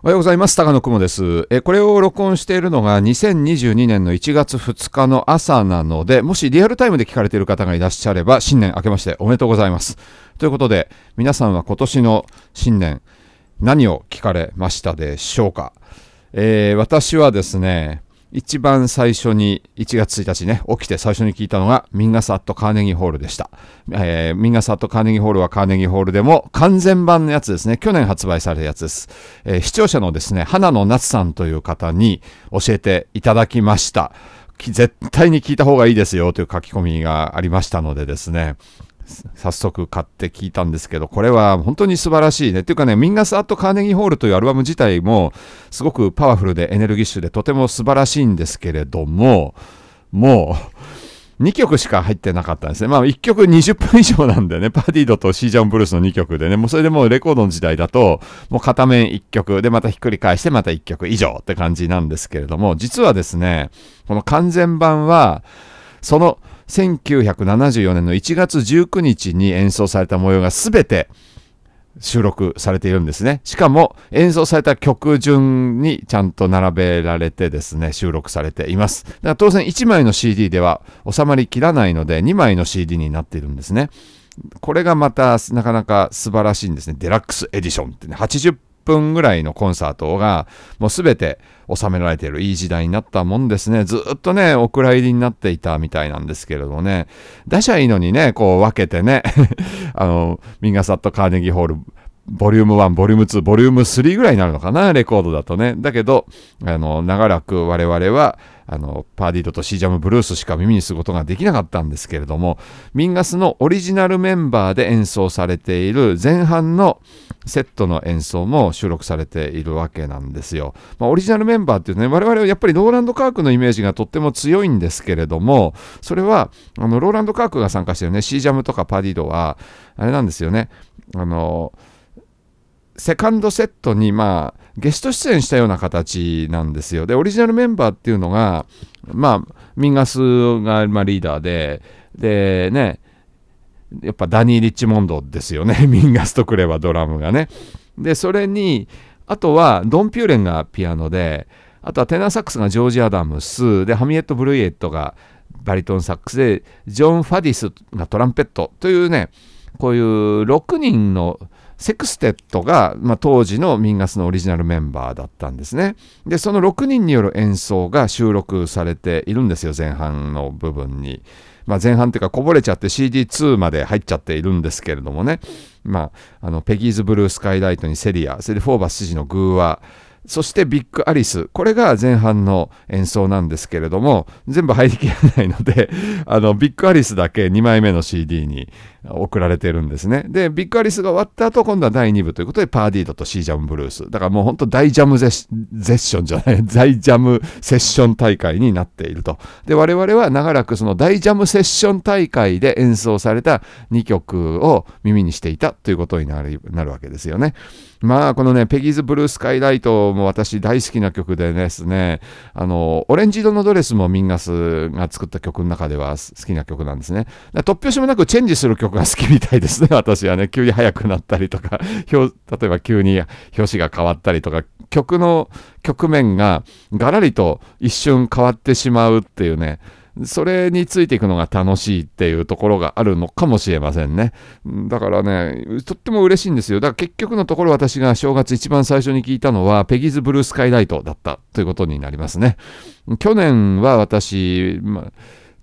おはようございます。高野雲です。え、これを録音しているのが2022年の1月2日の朝なので、もしリアルタイムで聞かれている方がいらっしゃれば、新年明けましておめでとうございます。ということで、皆さんは今年の新年、何を聞かれましたでしょうか。えー、私はですね、一番最初に、1月1日ね、起きて最初に聞いたのが、ミンガスアットカーネギーホールでした。えー、ミンガスアットカーネギーホールはカーネギーホールでも完全版のやつですね、去年発売されたやつです。えー、視聴者のですね、花野夏さんという方に教えていただきました。絶対に聞いた方がいいですよという書き込みがありましたのでですね、早速買って聞いたんですけど、これは本当に素晴らしいね。っていうかね、ミンガス・アット・カーネギーホールというアルバム自体も、すごくパワフルでエネルギッシュでとても素晴らしいんですけれども、もう、2曲しか入ってなかったんですね。まあ1曲20分以上なんでね、パディドとシージャンブルースの2曲でね、もうそれでもうレコードの時代だと、もう片面1曲でまたひっくり返してまた1曲以上って感じなんですけれども、実はですね、この完全版は、その1974年の1月19日に演奏された模様が全て収録されているんですね。しかも演奏された曲順にちゃんと並べられてですね、収録されています。だから当然1枚の CD では収まりきらないので2枚の CD になっているんですね。これがまたなかなか素晴らしいんですね。デラックスエディションってね、80分ぐらいのコンサートが、もう全て収められているいい時代になったもんですね。ずっとね、お蔵入りになっていたみたいなんですけれどもね、出しゃいいのにね、こう分けてね、あの、ミンガサットカーネギーホール、ボリューム1、ボリューム2、ボリューム3ぐらいになるのかな、レコードだとね。だけど、あの、長らく我々は、あの、パーディードとシージャム・ブルースしか耳にすることができなかったんですけれども、ミンガスのオリジナルメンバーで演奏されている前半のセットの演奏も収録されているわけなんですよ。まあ、オリジナルメンバーっていうね、我々はやっぱりローランド・カークのイメージがとっても強いんですけれども、それは、あの、ローランド・カークが参加してるね、シージャムとかパディドは、あれなんですよね、あのセカンドセットに、まあ、ゲスト出演したような形なんですよ。で、オリジナルメンバーっていうのが、まあ、ミンガスが、まあ、リーダーで、で、ね、やっぱダニー・リッチモンドですよね。ミンガスとくればドラムがね。で、それに、あとはドン・ピューレンがピアノで、あとはテナーサックスがジョージ・アダムス、で、ハミエット・ブルイエットがバリトンサックスで、ジョン・ファディスがトランペットというね、こういう6人のセクステットが、まあ、当時のミンガスのオリジナルメンバーだったんですね。で、その6人による演奏が収録されているんですよ、前半の部分に。まあ、前半っていうかこぼれちゃって CD2 まで入っちゃっているんですけれどもね。まあ、あの、ペギーズ・ブルー・スカイライトにセリア、それでフォーバス知ジのグーア、そしてビッグアリス。これが前半の演奏なんですけれども、全部入りきらないので、あの、ビッグアリスだけ2枚目の CD に送られてるんですね。で、ビッグアリスが終わった後、今度は第2部ということで、パーディードとシージャムブルース。だからもう本当大ジャムゼッションじゃない、大ジャムセッション大会になっていると。で、我々は長らくその大ジャムセッション大会で演奏された2曲を耳にしていたということになるなるわけですよね。まあ、このね、ペギーズ・ブルース・カイライトも私大好きな曲でですね、あの、オレンジ色のドレスもミンガスが作った曲の中では好きな曲なんですね。突拍子もなくチェンジする曲曲が好きみたいですね、私はね。急に速くなったりとか、表例えば急に表紙が変わったりとか、曲の局面がガラリと一瞬変わってしまうっていうね、それについていくのが楽しいっていうところがあるのかもしれませんね。だからね、とっても嬉しいんですよ。だから結局のところ私が正月一番最初に聞いたのは、ペギーズ・ブルースカイライトだったということになりますね。去年は私、まあ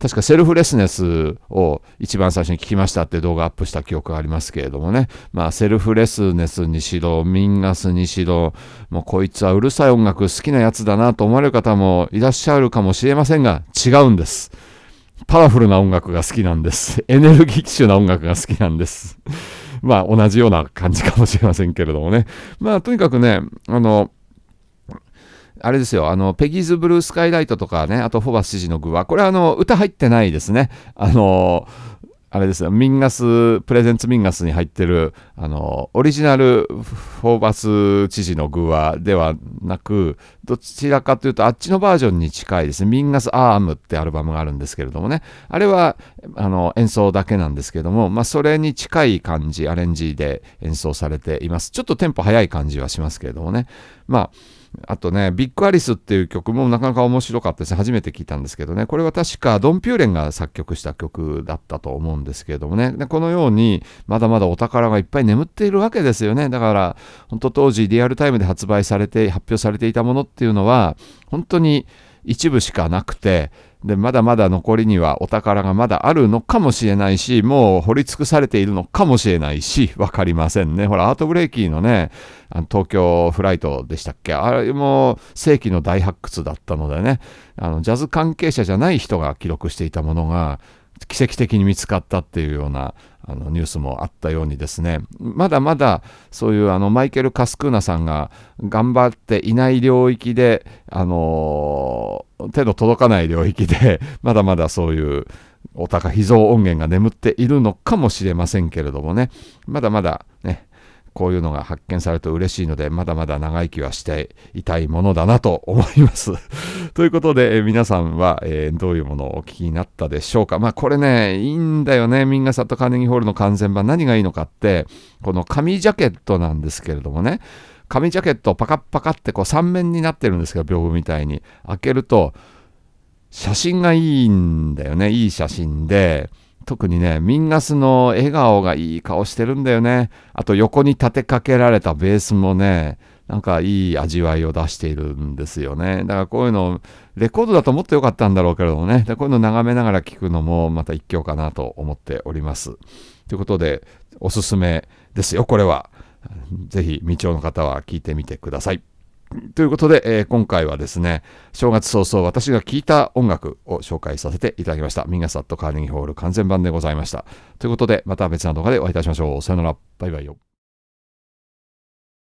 確かセルフレスネスを一番最初に聞きましたって動画アップした記憶がありますけれどもね、まあ、セルフレスネスにしろ、ミンガスにしろ、もうこいつはうるさい音楽好きなやつだなと思われる方もいらっしゃるかもしれませんが、違うんです。パワフルな音楽が好きなんです。エネルギッシュな音楽が好きなんです。まあ同じような感じかもしれませんけれどもね。まあとにかくね、あの、あれですよ、あの、ペギーズ・ブルー・スカイライトとかね、あと、フォバス知事の具は、これ、あの、歌入ってないですね。あの、あれですよ、ミンガス、プレゼンツミンガスに入ってる、あの、オリジナルフォーバス知事の具はではなく、どちらかというと、あっちのバージョンに近いですね、ミンガスアームってアルバムがあるんですけれどもね、あれは、あの、演奏だけなんですけれども、まあ、それに近い感じ、アレンジで演奏されています。ちょっとテンポ早い感じはしますけれどもね、まあ、あとね、ビッグアリスっていう曲もなかなか面白かったですね。初めて聞いたんですけどね。これは確かドン・ピューレンが作曲した曲だったと思うんですけれどもね。でこのように、まだまだお宝がいっぱい眠っているわけですよね。だから、本当当時リアルタイムで発売されて、発表されていたものっていうのは、本当に、一部しかなくて、で、まだまだ残りにはお宝がまだあるのかもしれないし、もう掘り尽くされているのかもしれないし、わかりませんね。ほら、アートブレイキーのね、あの東京フライトでしたっけあれも世紀の大発掘だったのでね、あの、ジャズ関係者じゃない人が記録していたものが、奇跡的に見つかったっていうようなあのニュースもあったようにですねまだまだそういうあのマイケル・カスクーナさんが頑張っていない領域で、あのー、手の届かない領域で まだまだそういうお高秘蔵音源が眠っているのかもしれませんけれどもねまだまだねこういうのが発見されると嬉しいので、まだまだ長生きはしていたいものだなと思います ということで、え皆さんは、えどういうものをお聞きになったでしょうか。まあこれね、いいんだよね。みんなさっとカーネギーホールの完全版何がいいのかって、この紙ジャケットなんですけれどもね、紙ジャケットパカッパカってこう3面になってるんですけど、屏風みたいに。開けると、写真がいいんだよね。いい写真で、特にね、ミンガスの笑顔がいい顔してるんだよね。あと横に立てかけられたベースもね、なんかいい味わいを出しているんですよね。だからこういうの、レコードだともっと良かったんだろうけれどもね、こういうの眺めながら聴くのもまた一興かなと思っております。ということで、おすすめですよ、これは。ぜひ、未調の方は聴いてみてください。ということで、えー、今回はですね、正月早々私が聴いた音楽を紹介させていただきました。ミガサットカーングホール完全版でございました。ということで、また別の動画でお会いいたしましょう。さよなら。バイバイよ。